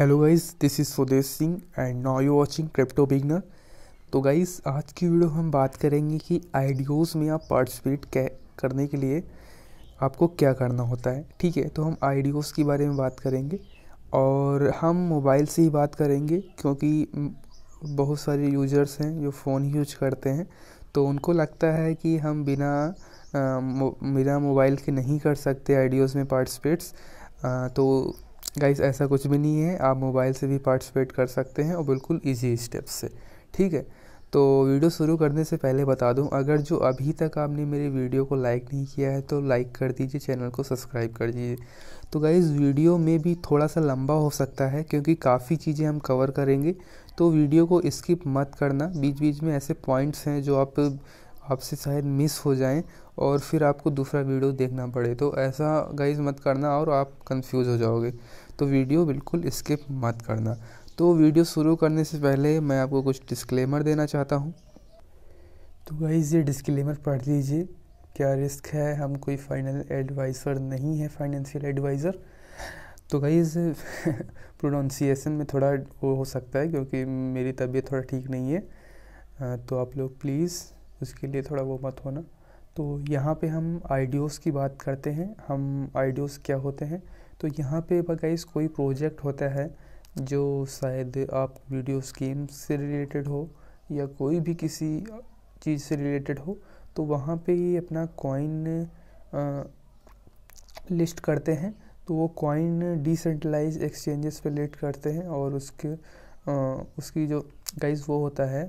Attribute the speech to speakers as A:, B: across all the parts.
A: hello guys this is Sudesh Singh and now you watching crypto beginner तो guys आज की video हम बात करेंगे कि आइडियोज़ में आप पार्टिसिपेट करने के लिए आपको क्या करना होता है ठीक है तो हम आइडियोज़ के बारे में बात करेंगे और हम मोबाइल से ही बात करेंगे क्योंकि बहुत सारे यूजर्स हैं जो फ़ोन यूज करते हैं तो उनको लगता है कि हम बिना बिना मोबाइल के नहीं कर सकते आइडियोज़ में पार्टिसिपेट्स तो गाइस ऐसा कुछ भी नहीं है आप मोबाइल से भी पार्टिसिपेट कर सकते हैं और बिल्कुल इजी स्टेप्स से ठीक है तो वीडियो शुरू करने से पहले बता दूं अगर जो अभी तक आपने मेरे वीडियो को लाइक नहीं किया है तो लाइक कर दीजिए चैनल को सब्सक्राइब कर दीजिए तो गाइज़ वीडियो में भी थोड़ा सा लंबा हो सकता है क्योंकि काफ़ी चीज़ें हम कवर करेंगे तो वीडियो को स्किप मत करना बीच बीच में ऐसे पॉइंट्स हैं जो आप आपसे शायद मिस हो जाएं और फिर आपको दूसरा वीडियो देखना पड़े तो ऐसा गाइज़ मत करना और आप कंफ्यूज हो जाओगे तो वीडियो बिल्कुल स्किप मत करना तो वीडियो शुरू करने से पहले मैं आपको कुछ डिस्क्लेमर देना चाहता हूँ तो गाइज़ ये डिस्क्लेमर पढ़ लीजिए क्या रिस्क है हम कोई फाइनल एडवाइज़र नहीं है फाइनेंशियल एडवाइज़र तो गाइज़ प्रोनाउंसिएशन में थोड़ा वो हो सकता है क्योंकि मेरी तबीयत थोड़ा ठीक नहीं है तो आप लोग प्लीज़ उसके लिए थोड़ा वो मत होना तो यहाँ पे हम आइडियोज़ की बात करते हैं हम आइडियोज़ क्या होते हैं तो यहाँ पे गाइस कोई प्रोजेक्ट होता है जो शायद आप वीडियो स्कीम से रिलेटेड हो या कोई भी किसी चीज़ से रिलेटेड हो तो वहाँ पे ये अपना कॉइन लिस्ट करते हैं तो वो कॉइन डिसेंट्रलाइज एक्सचेंजेस पे लिस्ट करते हैं और उसके आ, उसकी जो गाइज वो होता है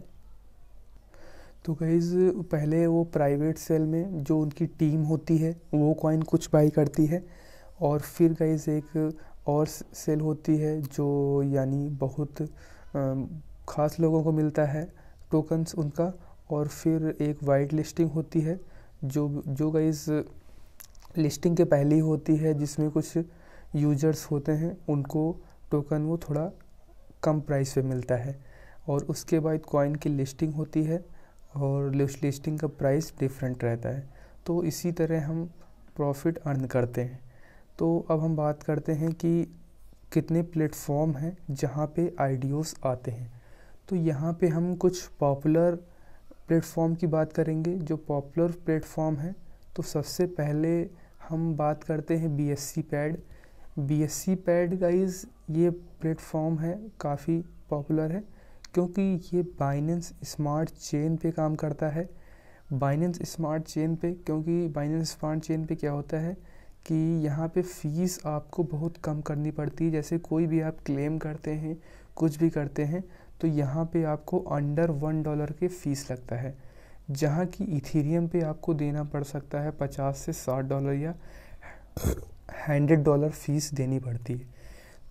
A: तो गाइज पहले वो प्राइवेट सेल में जो उनकी टीम होती है वो कॉइन कुछ बाई करती है और फिर गाइज एक और सेल होती है जो यानी बहुत ख़ास लोगों को मिलता है टोकन्स उनका और फिर एक वाइट लिस्टिंग होती है जो जो गाइज लिस्टिंग के पहले ही होती है जिसमें कुछ यूजर्स होते हैं उनको टोकन वो थोड़ा कम प्राइस पे मिलता है और उसके बाद कॉइन की लिस्टिंग होती है और लिस्टिंग का प्राइस डिफरेंट रहता है तो इसी तरह हम प्रॉफिट अर्न करते हैं तो अब हम बात करते हैं कि कितने प्लेटफॉर्म हैं जहाँ पे आइडियोस आते हैं तो यहाँ पे हम कुछ पॉपुलर प्लेटफॉर्म की बात करेंगे जो पॉपुलर प्लेटफॉर्म है तो सबसे पहले हम बात करते हैं B S C pad B S C pad guys ये प्लेटफॉर्म है काफ़ी पॉपुलर है क्योंकि ये बाइनेंस स्मार्ट चेन पे काम करता है बाइनेंस स्मार्ट चेन पे क्योंकि बाइनेंस स्मार्ट चेन पे क्या होता है कि यहाँ पे फ़ीस आपको बहुत कम करनी पड़ती है जैसे कोई भी आप क्लेम करते हैं कुछ भी करते हैं तो यहाँ पे आपको अंडर वन डॉलर के फ़ीस लगता है जहाँ कि इथेरियम पे आपको देना पड़ सकता है पचास से साठ डॉलर या हंड्रेड डॉलर फ़ीस देनी पड़ती है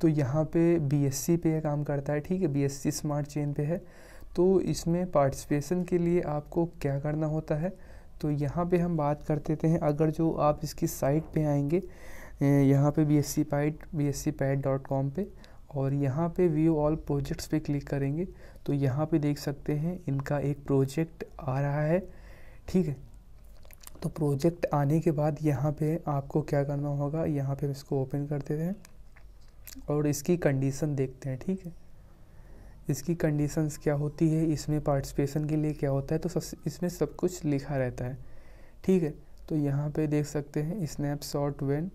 A: तो यहाँ पे बीएससी पे काम करता है ठीक है बीएससी स्मार्ट चेन पे है तो इसमें पार्टिसिपेशन के लिए आपको क्या करना होता है तो यहाँ पे हम बात कर देते हैं अगर जो आप इसकी साइट पे आएंगे यहाँ पे B S C pad B S C dot com पर और यहाँ पे व्यू ऑल प्रोजेक्ट्स पे क्लिक करेंगे तो यहाँ पे देख सकते हैं इनका एक प्रोजेक्ट आ रहा है ठीक है तो प्रोजेक्ट आने के बाद यहाँ पे आपको क्या करना होगा यहाँ पे इसको ओपन करते हैं और इसकी कंडीशन देखते हैं ठीक है इसकी कंडीशंस क्या होती है इसमें पार्टिसिपेशन के लिए क्या होता है तो सब इसमें सब कुछ लिखा रहता है ठीक है तो यहाँ पे देख सकते हैं snapshot when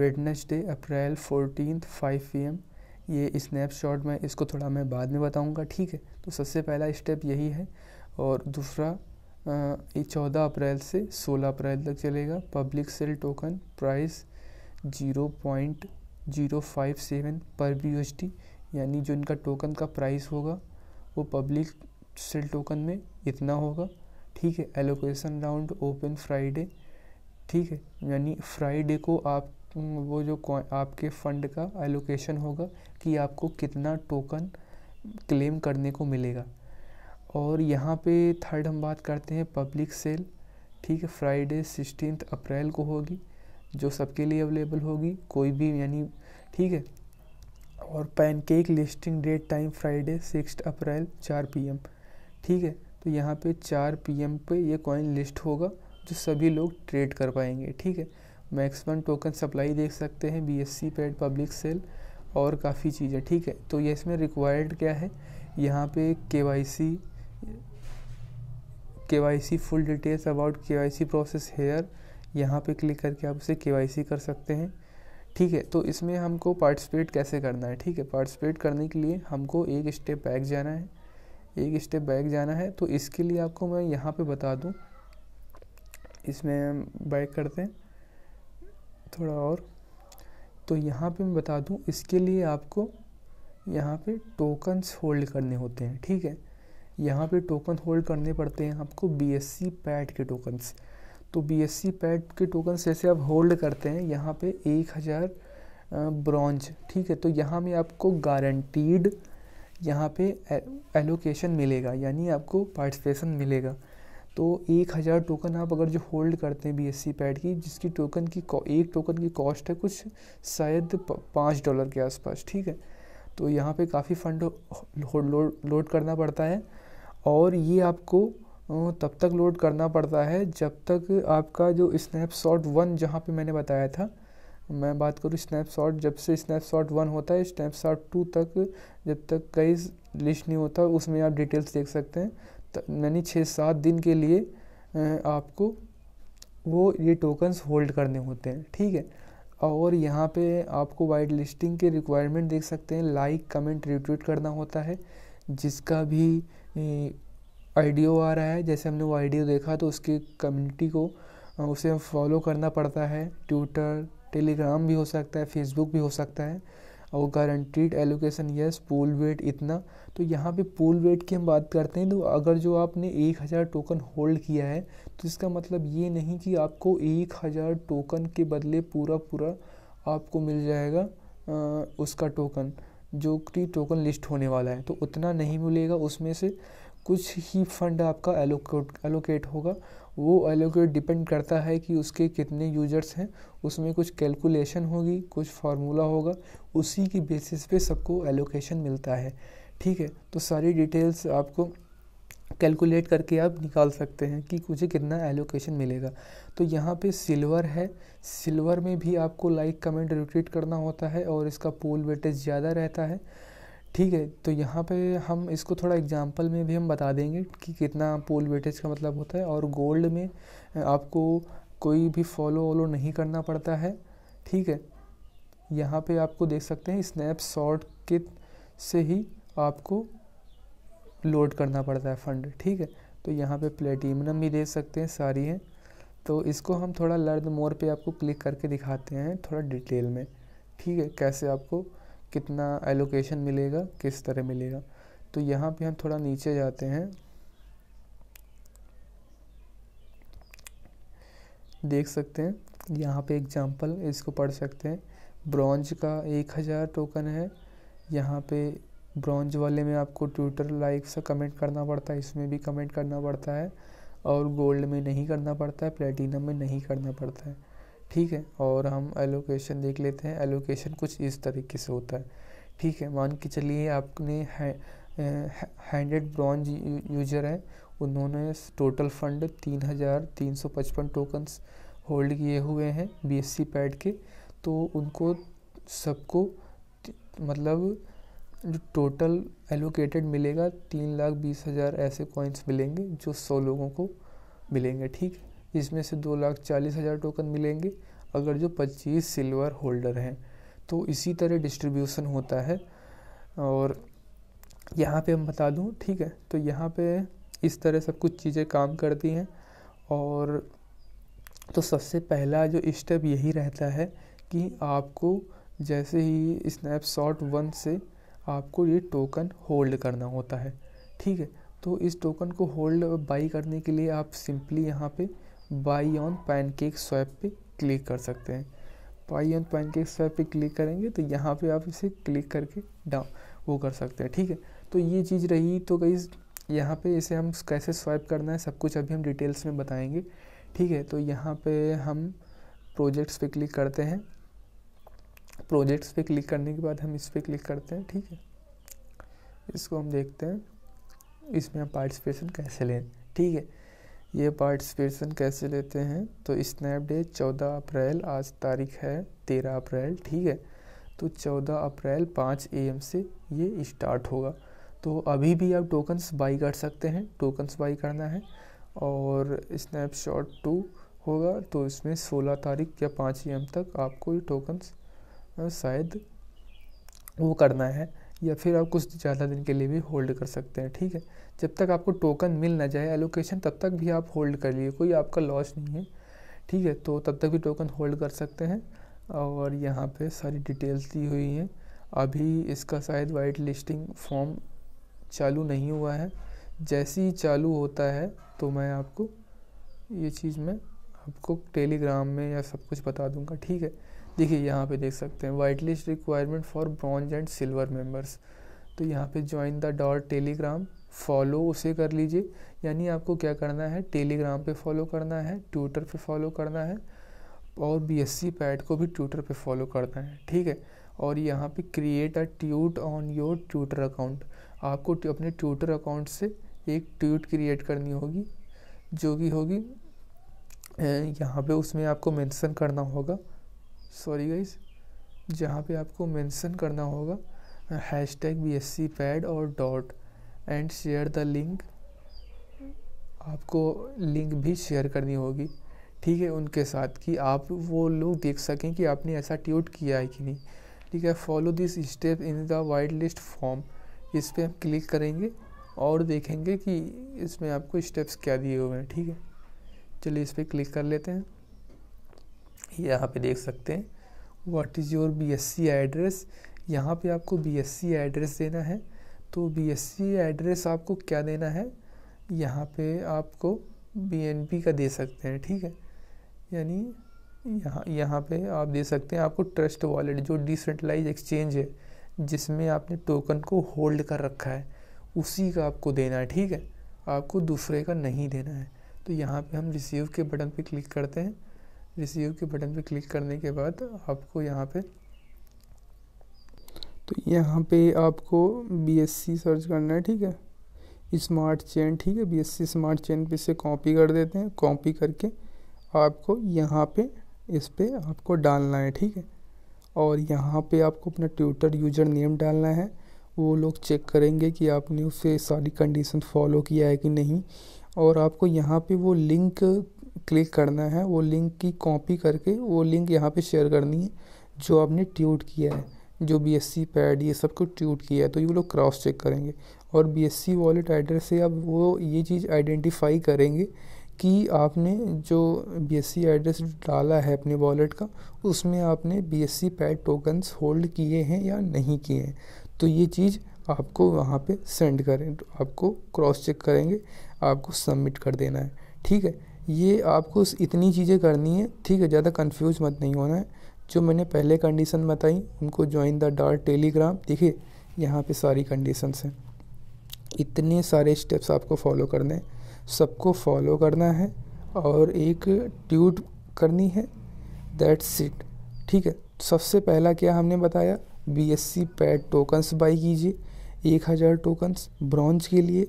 A: Wednesday April fourteen five P M ये स्नैपशॉट में इसको थोड़ा मैं बाद में बताऊँगा ठीक है तो सबसे पहला स्टेप यही है और दूसरा चौदह अप्रैल से सोलह अप्रैल तक चलेगा public sale token price zero point zero five seven पर बी यानी जो इनका टोकन का प्राइस होगा वो पब्लिक सेल टोकन में इतना होगा ठीक है एलोकेशन राउंड ओपन फ्राइडे ठीक है यानी फ्राइडे को आप वो जो आपके फंड का एलोकेशन होगा कि आपको कितना टोकन क्लेम करने को मिलेगा और यहाँ पे थर्ड हम बात करते हैं पब्लिक सेल ठीक है फ्राइडे सिक्सटीन अप्रैल को होगी जो सबके लिए अवेलेबल होगी कोई भी यानी ठीक है और pancake listing date time Friday six April चार पी ठीक है तो यहाँ पे चार पी एम पर यह कॉइन लिस्ट होगा जो सभी लोग ट्रेड कर पाएंगे ठीक है मैक्सिमम टोकन सप्लाई देख सकते हैं B S C pad public sale और काफ़ी चीज़ें ठीक है तो ये इसमें रिक्वायर्ड क्या है यहाँ पे के Y C K Y C full details about K Y C process here यहाँ पे क्लिक करके आप उसे के वाई सी कर सकते हैं ठीक है तो इसमें हमको पार्टिसिपेट कैसे करना है ठीक है पार्टिसिपेट करने के लिए हमको एक स्टेप बैक जाना है एक स्टेप बैक जाना है तो इसके लिए आपको मैं यहाँ पे बता दूँ इसमें हम बैक करते हैं थोड़ा और तो यहाँ पे मैं बता दूँ इसके लिए आपको यहाँ पे टोकन्स होल्ड करने होते हैं ठीक है यहाँ पे टोकन होल्ड करने पड़ते हैं आपको बी एस सी पैट के टोकन्स तो बी एस सी पैड के टोकन जैसे आप होल्ड करते हैं यहाँ पे एक हज़ार ब्रॉन्ज ठीक है तो यहाँ में आपको गारंटीड यहाँ पे एलोकेशन मिलेगा यानी आपको पार्टिसिपेशन मिलेगा तो एक हज़ार टोकन आप अगर जो होल्ड करते हैं बी एस सी पैड की जिसकी टोकन की एक टोकन की कॉस्ट है कुछ शायद पाँच डॉलर के आसपास ठीक है तो यहाँ पे काफ़ी फंड लोड लो, लो, लोड करना पड़ता है और ये आपको तब तक लोड करना पड़ता है जब तक आपका जो स्नैपशॉट वन जहाँ पे मैंने बताया था मैं बात करूँ स्नैपशॉट जब से स्नैपशॉट वन होता है स्नैपशॉट टू तक जब तक कई लिस्ट नहीं होता उसमें आप डिटेल्स देख सकते हैं यानी छः सात दिन के लिए आपको वो ये टोकन्स होल्ड करने होते हैं ठीक है और यहाँ पे आपको वाइट लिस्टिंग के रिक्वायरमेंट देख सकते हैं लाइक कमेंट रिट्वीट करना होता है जिसका भी आइडियो आ रहा है जैसे हमने वो आइडियो देखा तो उसकी कम्युनिटी को उसे फॉलो करना पड़ता है ट्विटर टेलीग्राम भी हो सकता है फेसबुक भी हो सकता है और guaranteed allocation yes pool weight इतना तो यहाँ पे पूल वेट की हम बात करते हैं तो अगर जो आपने एक हज़ार टोकन होल्ड किया है तो इसका मतलब ये नहीं कि आपको एक हज़ार टोकन के बदले पूरा पूरा आपको मिल जाएगा आ, उसका टोकन जो कि टोकन लिस्ट होने वाला है तो उतना नहीं मिलेगा उसमें से कुछ ही फंड आपका एलोकेट एलोकेट होगा वो एलोकेट डिपेंड करता है कि उसके कितने यूजर्स हैं उसमें कुछ कैलकुलेशन होगी कुछ फार्मूला होगा उसी की बेसिस पे सबको एलोकेशन मिलता है ठीक है तो सारी डिटेल्स आपको कैलकुलेट करके आप निकाल सकते हैं कि मुझे कितना एलोकेशन मिलेगा तो यहाँ पे सिल्वर है सिल्वर में भी आपको लाइक कमेंट रिट्रीट करना होता है और इसका पोल वेटेज ज़्यादा रहता है ठीक है तो यहाँ पे हम इसको थोड़ा एग्जाम्पल में भी हम बता देंगे कि कितना पोल वेटेज का मतलब होता है और गोल्ड में आपको कोई भी फॉलो वॉलो नहीं करना पड़ता है ठीक है यहाँ पे आपको देख सकते हैं स्नैप शॉट के से ही आपको लोड करना पड़ता है फंड ठीक है तो यहाँ पे प्लेटिनम भी देख सकते हैं सारी हैं तो इसको हम थोड़ा लर्द मोर पे आपको क्लिक करके दिखाते हैं थोड़ा डिटेल में ठीक है कैसे आपको कितना एलोकेशन मिलेगा किस तरह मिलेगा तो यहाँ पे हम थोड़ा नीचे जाते हैं देख सकते हैं यहाँ पे एग्जाम्पल इसको पढ़ सकते हैं ब्रॉन्ज का एक हज़ार टोकन है यहाँ पे ब्रॉन्ज वाले में आपको ट्विटर लाइक से कमेंट करना पड़ता है इसमें भी कमेंट करना पड़ता है और गोल्ड में नहीं करना पड़ता है प्लेटिनम में नहीं करना पड़ता है ठीक है और हम एलोकेशन देख लेते हैं एलोकेशन कुछ इस तरीके से होता है ठीक है मान के चलिए आपने हैंडेड ब्रॉन्ज यूजर हैं उन्होंने टोटल फंड तीन हज़ार तीन सौ पचपन टोकन्स होल्ड किए हुए हैं बीएससी पैड के तो उनको सबको मतलब जो टोटल एलोकेटेड मिलेगा तीन लाख बीस हज़ार ऐसे कॉइन्स मिलेंगे जो सौ लोगों को मिलेंगे ठीक है इसमें से दो लाख चालीस हज़ार टोकन मिलेंगे अगर जो पच्चीस सिल्वर होल्डर हैं तो इसी तरह डिस्ट्रीब्यूशन होता है और यहाँ पे हम बता दूँ ठीक है तो यहाँ पे इस तरह सब कुछ चीज़ें काम करती हैं और तो सबसे पहला जो स्टेप यही रहता है कि आपको जैसे ही स्नैपशॉट वन से आपको ये टोकन होल्ड करना होता है ठीक है तो इस टोकन को होल्ड बाई करने के लिए आप सिंपली यहाँ पे बाई ऑन पैनकेक स्वैप पे क्लिक कर सकते हैं बाई ऑन पैनकेक स्वैप पे क्लिक करेंगे तो यहाँ पे आप इसे क्लिक करके डाउन वो कर सकते हैं ठीक है तो ये चीज़ रही तो कई यहाँ पे इसे हम कैसे स्वाइप करना है सब कुछ अभी हम डिटेल्स में बताएंगे ठीक है तो यहाँ पे हम प्रोजेक्ट्स पे क्लिक करते हैं प्रोजेक्ट्स पे क्लिक करने के बाद हम इस पर क्लिक करते हैं ठीक है इसको हम देखते हैं इसमें हम पार्टिसिपेशन कैसे लें ठीक है ये पार्टिसिपेशन कैसे लेते हैं तो स्नैपडे चौदह अप्रैल आज तारीख है तेरह अप्रैल ठीक है तो चौदह अप्रैल पाँच ए से ये स्टार्ट होगा तो अभी भी आप टोकन्स बाई कर सकते हैं टोकन्स बाई करना है और स्नैपशॉट टू होगा तो इसमें सोलह तारीख या पाँच ए तक आपको ये टोकन्स शायद वो करना है या फिर आप कुछ ज़्यादा दिन के लिए भी होल्ड कर सकते हैं ठीक है जब तक आपको टोकन मिल ना जाए एलोकेशन तब तक भी आप होल्ड कर लिए कोई आपका लॉस नहीं है ठीक है तो तब तक भी टोकन होल्ड कर सकते हैं और यहाँ पे सारी डिटेल्स दी हुई हैं अभी इसका शायद वाइट लिस्टिंग फॉर्म चालू नहीं हुआ है जैसे ही चालू होता है तो मैं आपको ये चीज़ में आपको टेलीग्राम में या सब कुछ बता दूंगा ठीक है देखिए यहाँ पे देख सकते हैं white list requirement for bronze and silver members तो यहाँ पे join the dot telegram follow उसे कर लीजिए यानी आपको क्या करना है टेलीग्राम पे फॉलो करना है ट्विटर पे फॉलो करना है और बी एस सी पैड को भी ट्विटर पे फॉलो करना है ठीक है और यहाँ पे create a tweet on your Twitter account आपको अपने ट्विटर अकाउंट से एक ट्वीट क्रिएट करनी होगी जो कि होगी यहाँ पे उसमें आपको मेंशन करना होगा सॉरी गाइस जहाँ पे आपको मेंशन करना होगा hashtag B S C pad और dot and share the link आपको लिंक भी शेयर करनी होगी ठीक है उनके साथ कि आप वो लोग देख सकें कि आपने ऐसा ट्यूट किया है कि नहीं ठीक है follow this step in the white list form इस पर हम क्लिक करेंगे और देखेंगे कि इसमें आपको स्टेप्स क्या दिए हुए हैं ठीक है चलिए इस पर क्लिक कर लेते हैं यहाँ पे देख सकते हैं what is your BSC address यहाँ पे आपको बीएससी एड्रेस देना है तो बीएससी एड्रेस आपको क्या देना है यहाँ पे आपको बीएनपी का दे सकते हैं ठीक है यानी यहाँ यहाँ पे आप दे सकते हैं आपको ट्रस्ट वॉलेट जो डिसेंट्रलाइज एक्सचेंज है जिसमें आपने टोकन को होल्ड कर रखा है उसी का आपको देना है ठीक है आपको दूसरे का नहीं देना है तो यहाँ पे हम रिसीव के बटन पे क्लिक करते हैं रिसीव के बटन पर क्लिक करने के बाद आपको यहाँ पे तो यहाँ पे आपको बीएससी सर्च करना है ठीक है स्मार्ट चेन ठीक है बीएससी स्मार्ट चेन पे इसे कॉपी कर देते हैं कॉपी करके आपको यहाँ पे इस पर आपको डालना है ठीक है और यहाँ पे आपको अपना ट्विटर यूजर नेम डालना है वो लोग चेक करेंगे कि आपने उसे सारी कंडीशन फॉलो किया है कि नहीं और आपको यहाँ पे वो लिंक क्लिक करना है वो लिंक की कॉपी करके वो लिंक यहाँ पे शेयर करनी है जो आपने ट्यूट किया है जो बी एस सी पैड ये सब कुछ ट्यूट किया है तो ये लोग क्रॉस चेक करेंगे और B S C wallet address से आप वो ये चीज़ आइडेंटिफाई करेंगे कि आपने जो बी एस सी एड्रेस डाला है अपने वॉलेट का उसमें आपने B S C pad tokens hold किए हैं या नहीं किए हैं तो ये चीज़ आपको वहाँ पे सेंड करें तो आपको क्रॉस चेक करेंगे आपको सबमिट कर देना है ठीक है ये आपको इतनी चीज़ें करनी है ठीक है ज़्यादा कंफ्यूज मत नहीं होना है जो मैंने पहले कंडीशन बताई उनको ज्वाइन द डॉट टेलीग्राम देखिए यहाँ पे सारी कंडीशंस हैं इतने सारे स्टेप्स आपको फॉलो करने सबको फॉलो करना है और एक ट्यूट करनी है दैट्स इट ठीक है सबसे पहला क्या हमने बताया B S C pad tokens buy कीजिए एक हज़ार टोकन्स ब्रॉन्ज के लिए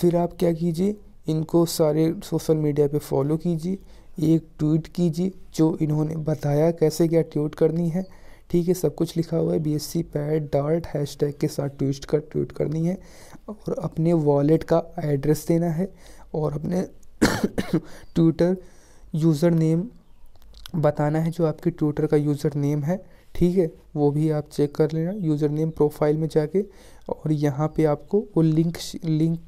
A: फिर आप क्या कीजिए इनको सारे सोशल मीडिया पे फॉलो कीजिए एक ट्वीट कीजिए जो इन्होंने बताया कैसे क्या ट्वीट करनी है ठीक है सब कुछ लिखा हुआ है बी एस सी पैड डार्ट हैश टैग के साथ ट्वीट कर ट्वीट करनी है और अपने वॉलेट का एड्रेस देना है और अपने ट्विटर यूज़र नेम बताना है जो आपके ट्विटर का यूज़र नेम है ठीक है वो भी आप चेक कर लेना यूज़र नेम प्रोफाइल में जाके और यहाँ पे आपको वो लिंक लिंक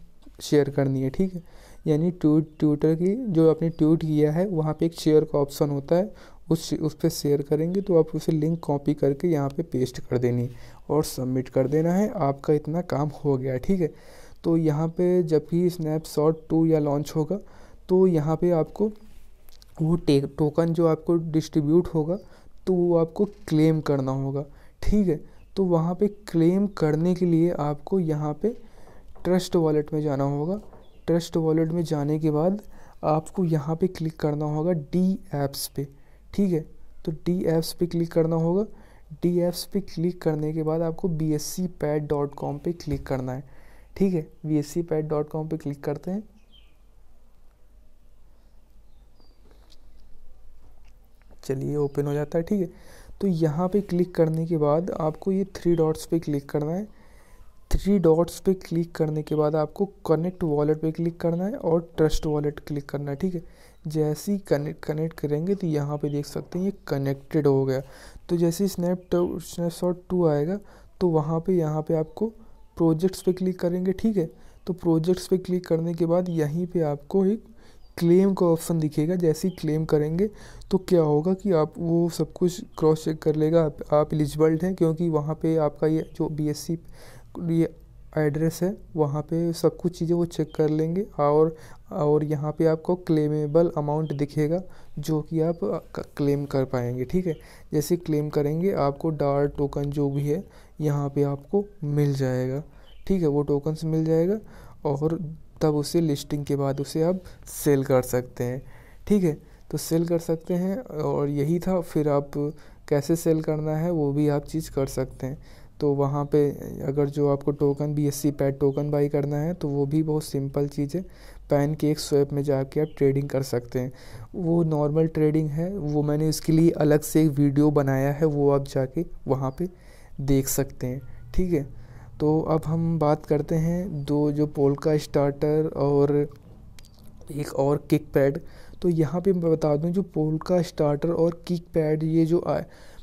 A: शेयर करनी है ठीक है यानी ट्यूट ट्यूटर की जो आपने ट्यूट किया है वहाँ पे एक शेयर का ऑप्शन होता है उस उस पर शेयर करेंगे तो आप उसे लिंक कॉपी करके यहाँ पे पेस्ट कर देनी और सबमिट कर देना है आपका इतना काम हो गया ठीक है तो यहाँ पे जब भी स्नैपशॉट टू या लॉन्च होगा तो यहाँ पे आपको वो टे टोकन जो आपको डिस्ट्रीब्यूट होगा तो वो आपको क्लेम करना होगा ठीक है तो वहाँ पे क्लेम करने के लिए आपको यहाँ पे ट्रस्ट वॉलेट में जाना होगा ट्रस्ट वॉलेट में जाने के बाद आपको यहाँ पे क्लिक करना होगा डी ऐप्स पे ठीक है तो डी ऐप्स पे क्लिक करना होगा डी ऐप्स पे क्लिक करने के बाद आपको B S C pad dot com पर क्लिक करना है ठीक है B S C pad dot com पर क्लिक करते हैं चलिए ओपन हो जाता है ठीक है तो यहाँ पे क्लिक करने के बाद आपको ये थ्री डॉट्स पे क्लिक करना है थ्री डॉट्स पे क्लिक करने के बाद आपको कनेक्ट वॉलेट पे क्लिक करना है और ट्रस्ट वॉलेट क्लिक करना है ठीक है जैसे ही कनेक्ट कनेक्ट करेंगे तो यहाँ पे देख सकते हैं ये कनेक्टेड हो गया तो जैसे ही स्नैप स्नैपशॉट टू आएगा तो वहाँ पे यहाँ पे आपको प्रोजेक्ट्स पे क्लिक करेंगे ठीक है तो प्रोजेक्ट्स पे क्लिक करने के बाद यहीं पे आपको एक क्लेम का ऑप्शन दिखेगा जैसे ही क्लेम करेंगे तो क्या होगा कि आप वो सब कुछ क्रॉस चेक कर लेगा आप, एलिजिबल्ड हैं क्योंकि वहाँ पे आपका ये जो बी ये एड्रेस है वहाँ पे सब कुछ चीज़ें वो चेक कर लेंगे और और यहाँ पे आपको क्लेमेबल अमाउंट दिखेगा जो कि आप क्लेम कर पाएंगे ठीक है जैसे क्लेम करेंगे आपको डार टोकन जो भी है यहाँ पे आपको मिल जाएगा ठीक है वो टोकन्स मिल जाएगा और तब उसे लिस्टिंग के बाद उसे आप सेल कर सकते हैं ठीक है तो सेल कर सकते हैं और यही था फिर आप कैसे सेल करना है वो भी आप चीज़ कर सकते हैं तो वहाँ पे अगर जो आपको token B S C pad token buy करना है तो वो भी बहुत सिंपल चीज़ है पैन के एक स्वेप में जाके आप ट्रेडिंग कर सकते हैं वो नॉर्मल ट्रेडिंग है वो मैंने इसके लिए अलग से एक वीडियो बनाया है वो आप जाके वहाँ पे देख सकते हैं ठीक है तो अब हम बात करते हैं दो जो पोलका स्टार्टर और एक और किक पैड तो यहाँ पे मैं बता दूँ जो पोलका स्टार्टर और किक पैड ये जो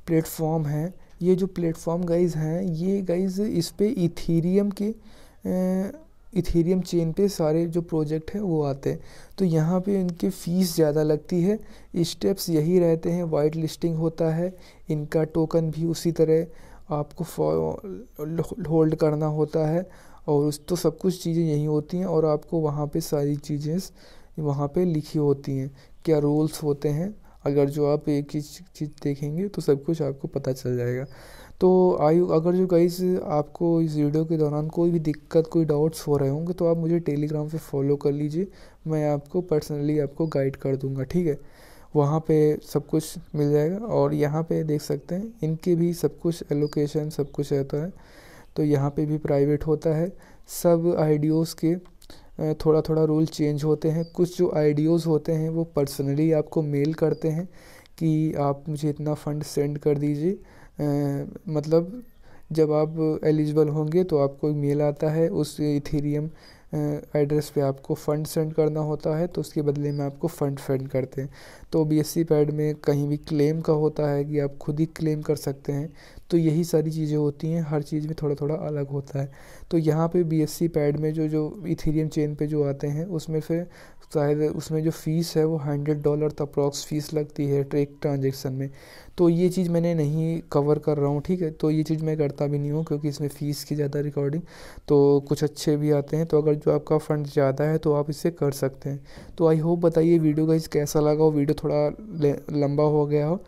A: प्लेटफॉर्म है ये जो प्लेटफॉर्म गाइज हैं ये गाइज इस पर इथीरियम के इथेरियम चेन पे सारे जो प्रोजेक्ट हैं वो आते हैं तो यहाँ पे इनकी फ़ीस ज़्यादा लगती है स्टेप्स यही रहते हैं वाइट लिस्टिंग होता है इनका टोकन भी उसी तरह आपको होल्ड करना होता है और उस तो सब कुछ चीज़ें यही होती हैं और आपको वहाँ पे सारी चीज़ें वहाँ पे लिखी होती हैं क्या रूल्स होते हैं अगर जो आप एक ही चीज़ देखेंगे तो सब कुछ आपको पता चल जाएगा तो आई अगर जो गाइस आपको इस वीडियो के दौरान कोई भी दिक्कत कोई डाउट्स हो रहे होंगे तो आप मुझे टेलीग्राम पे फॉलो कर लीजिए मैं आपको पर्सनली आपको गाइड कर दूंगा ठीक है वहाँ पे सब कुछ मिल जाएगा और यहाँ पे देख सकते हैं इनके भी सब कुछ एलोकेशन सब कुछ रहता है तो यहाँ पे भी प्राइवेट होता है सब आइडियोज़ के थोड़ा थोड़ा रूल चेंज होते हैं कुछ जो आइडियोज़ होते हैं वो पर्सनली आपको मेल करते हैं कि आप मुझे इतना फ़ंड सेंड कर दीजिए मतलब जब आप एलिजिबल होंगे तो आपको मेल आता है उस इथेरियम एड्रेस पे आपको फ़ंड सेंड करना होता है तो उसके बदले में आपको फ़ंड सेंड करते हैं तो बी एस पैड में कहीं भी क्लेम का होता है कि आप खुद ही क्लेम कर सकते हैं तो यही सारी चीज़ें होती हैं हर चीज़ में थोड़ा थोड़ा अलग होता है तो यहाँ पे सी पैड में जो जो इथेरियम चेन पे जो आते हैं उसमें फिर शायद उसमें जो फ़ीस है वो हंड्रेड डॉलर अप्रॉक्स फ़ीस लगती है ट्रेक ट्रांजेक्शन में तो ये चीज़ मैंने नहीं कवर कर रहा हूँ ठीक है तो ये चीज़ मैं करता भी नहीं हूँ क्योंकि इसमें फ़ीस की ज़्यादा रिकॉर्डिंग तो कुछ अच्छे भी आते हैं तो अगर जो आपका फ़ंड ज़्यादा है तो आप इसे कर सकते हैं तो आई होप बताइए वीडियो का इस कैसा लगा हो वीडियो थोड़ा लंबा हो गया हो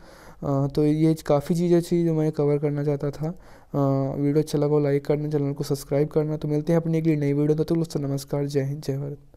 A: तो ये काफ़ी चीज़ें थी जो मैं कवर करना चाहता था वीडियो अच्छा लगा लाइक करना चैनल को सब्सक्राइब करना तो मिलते हैं अपने एक नई वीडियो तो दोस्तों नमस्कार जय हिंद जय भारत